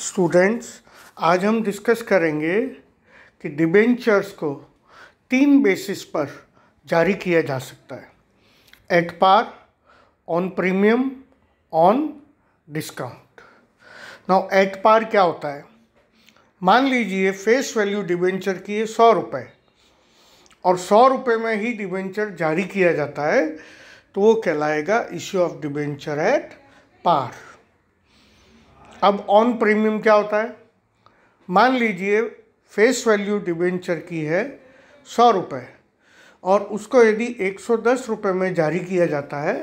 students आज हम discuss करेंगे कि डिबेंचर्स को तीन बेसिस पर जारी किया जा सकता है at par on premium on discount now at par क्या होता है मान लीजिए फेस वैल्यू डिबेंचर की है सौ रुपये और सौ रुपये में ही डिबेंचर जारी किया जाता है तो वो कहलाएगा issue of debenture at par अब ऑन प्रीमियम क्या होता है मान लीजिए फेस वैल्यू डिबेंचर की है सौ रुपये और उसको यदि एक सौ दस रुपये में जारी किया जाता है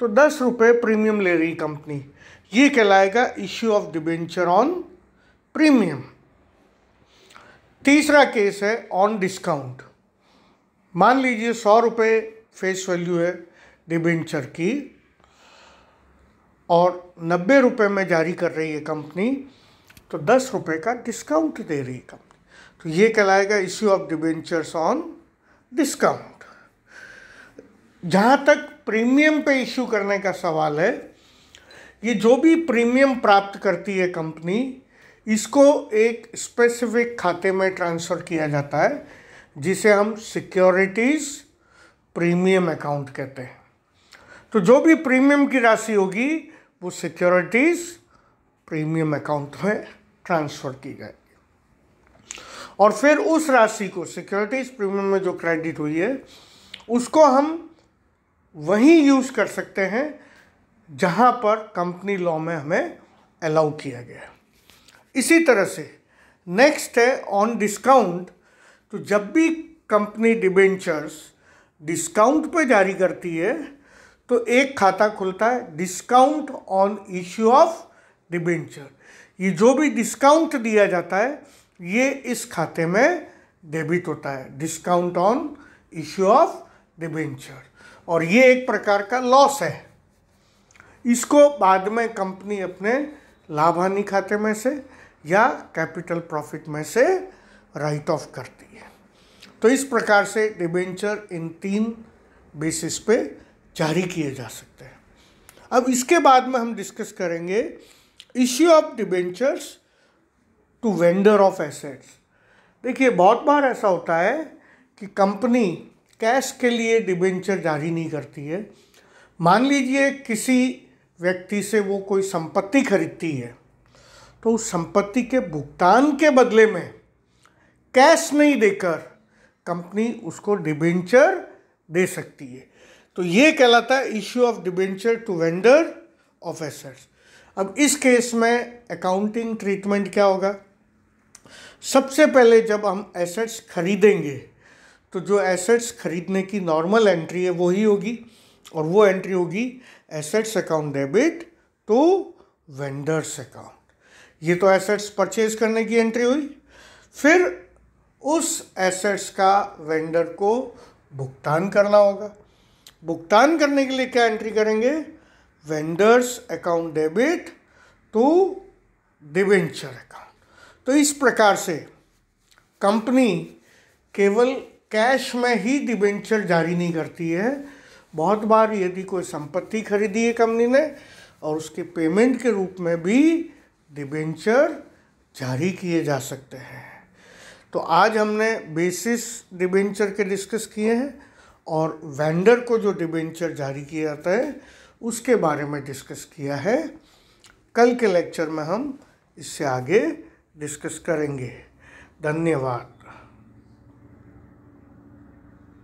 तो दस रुपये प्रीमियम ले रही कंपनी ये कहलाएगा issue of debenture on premium तीसरा केस है ऑन डिस्काउंट मान लीजिए सौ रुपये फेस वैल्यू है डिबेंचर की और नब्बे रुपये में जारी कर रही है कंपनी तो दस रुपये का डिस्काउंट दे रही है कंपनी तो ये कहलाएगा issue of debentures on discount जहाँ तक प्रीमियम पे इश्यू करने का सवाल है ये जो भी प्रीमियम प्राप्त करती है कंपनी इसको एक स्पेसिफिक खाते में ट्रांसफ़र किया जाता है जिसे हम सिक्योरिटीज़ प्रीमियम अकाउंट कहते हैं तो जो भी प्रीमियम की राशि होगी वो सिक्योरिटीज़ प्रीमियम अकाउंट में ट्रांसफ़र की जाएगी और फिर उस राशि को सिक्योरिटीज़ प्रीमियम में जो क्रेडिट हुई है उसको हम वहीं यूज़ कर सकते हैं जहाँ पर कंपनी लॉ में हमें अलाउ किया गया है इसी तरह से नेक्स्ट है ऑन डिस्काउंट तो जब भी कंपनी डिबेंचर्स डिस्काउंट पे जारी करती है तो एक खाता खुलता है discount on issue of debenture ये जो भी डिस्काउंट दिया जाता है ये इस खाते में डेबिट होता है discount on issue of debenture और ये एक प्रकार का लॉस है इसको बाद में कंपनी अपने लाभानी खाते में से या कैपिटल प्रॉफिट में से राइट ऑफ करती है तो इस प्रकार से डिबेंचर इन तीन बेसिस पे जारी किए जा सकते हैं अब इसके बाद में हम डिस्कस करेंगे issue of debentures to vendor of assets देखिए बहुत बार ऐसा होता है कि कंपनी कैश के लिए डिबेंचर जारी नहीं करती है मान लीजिए किसी व्यक्ति से वो कोई संपत्ति खरीदती है तो उस संपत्ति के भुगतान के बदले में कैश नहीं देकर कंपनी उसको डिबेंचर दे सकती है तो ये कहलाता है issue of debenture to vendor of assets अब इस केस में अकाउंटिंग ट्रीटमेंट क्या होगा सबसे पहले जब हम एसेट्स खरीदेंगे तो जो एसेट्स खरीदने की नॉर्मल एंट्री है वो ही होगी और वो एंट्री होगी assets account debit to vendors account ये तो एसेट्स परचेज करने की एंट्री हुई फिर उस एसेट्स का वेंडर को भुगतान करना होगा भुगतान करने के लिए क्या एंट्री करेंगे vendors account debit to debenture account तो इस प्रकार से कंपनी केवल कैश में ही डिबेंचर जारी नहीं करती है बहुत बार यदि कोई संपत्ति खरीदी है कंपनी ने और उसके पेमेंट के रूप में भी डिबेंचर जारी किए जा सकते हैं तो आज हमने बेसिस डिबेंचर के डिस्कस किए हैं और वेंडर को जो डिबेंचर जारी किया जाता है उसके बारे में डिस्कस किया है कल के लेक्चर में हम इससे आगे डिस्कस करेंगे धन्यवाद